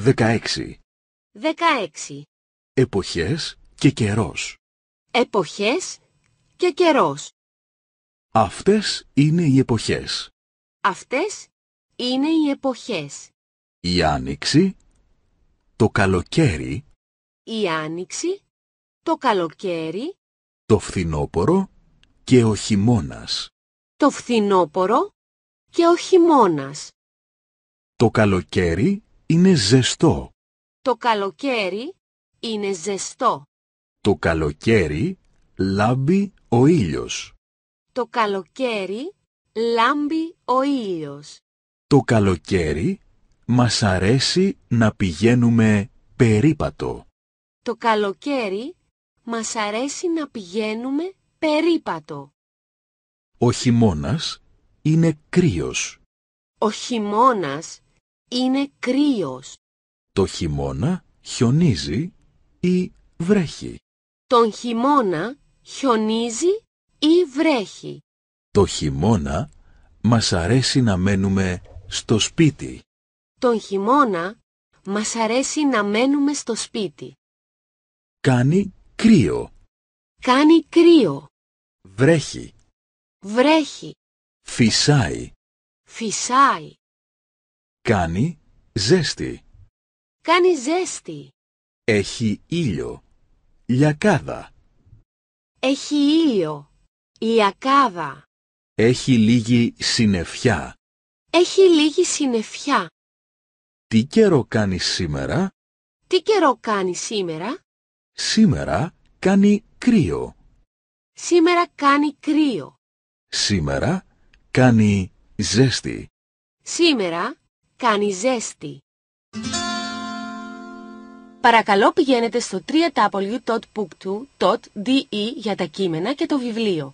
16. 16. Εποχές και καιρός. Εποχές και καιρός. Αυτές είναι οι εποχές. Αυτές είναι οι εποχές. Η άνοιξη, το καλοκαίρι. Η άνοιξη, το καλοκαίρι. Το φθινόπορο και ο χειμώνας. Το φθινόπορο και ο χειμώνας. Το καλοκαίρι είναι ζεστό. Το καλοκαίρι είναι ζεστό. Το καλοκαίρι λάμπει ο ήλιος. Το καλοκαίρι λάμπει ο ήλιος. Το καλοκαίρι μας αρέσει να πηγαίνουμε περίπατο. Το καλοκαίρι μας αρέσει να πηγαίνουμε περίπατο. Ο χειμώνας είναι κρύος. Ο χειμώνας είναι κρύος. Το χειμώνα χιονίζει ή βρέχει. Τον χειμώνα χιονίζει ή βρέχει. Το χειμώνα μας αρέσει να μένουμε στο σπίτι. Τον χειμώνα μας αρέσει να μένουμε στο σπίτι. Κάνει κρύο. Κάνει κρύο. Βρέχει. Βρέχει. Φυσάει. Φυσάει. Κάνει ζέστη. Κάνει ζέστη. Έχει ήλιο. Λιακάδα. Έχει ήλιο. Λιακάδα. Έχει λίγη συννεφιά. Έχει λίγη συννεφιά. Τι καιρό κάνει σήμερα? Τι καιρό κάνει σήμερα? Σήμερα κάνει κρύο. Σήμερα κάνει κρύο. Σήμερα κάνει ζέστη. Σήμερα κάνει ζέστη. Παρακαλώ πηγαίνετε στο wwwbook e για τα κείμενα και το βιβλίο.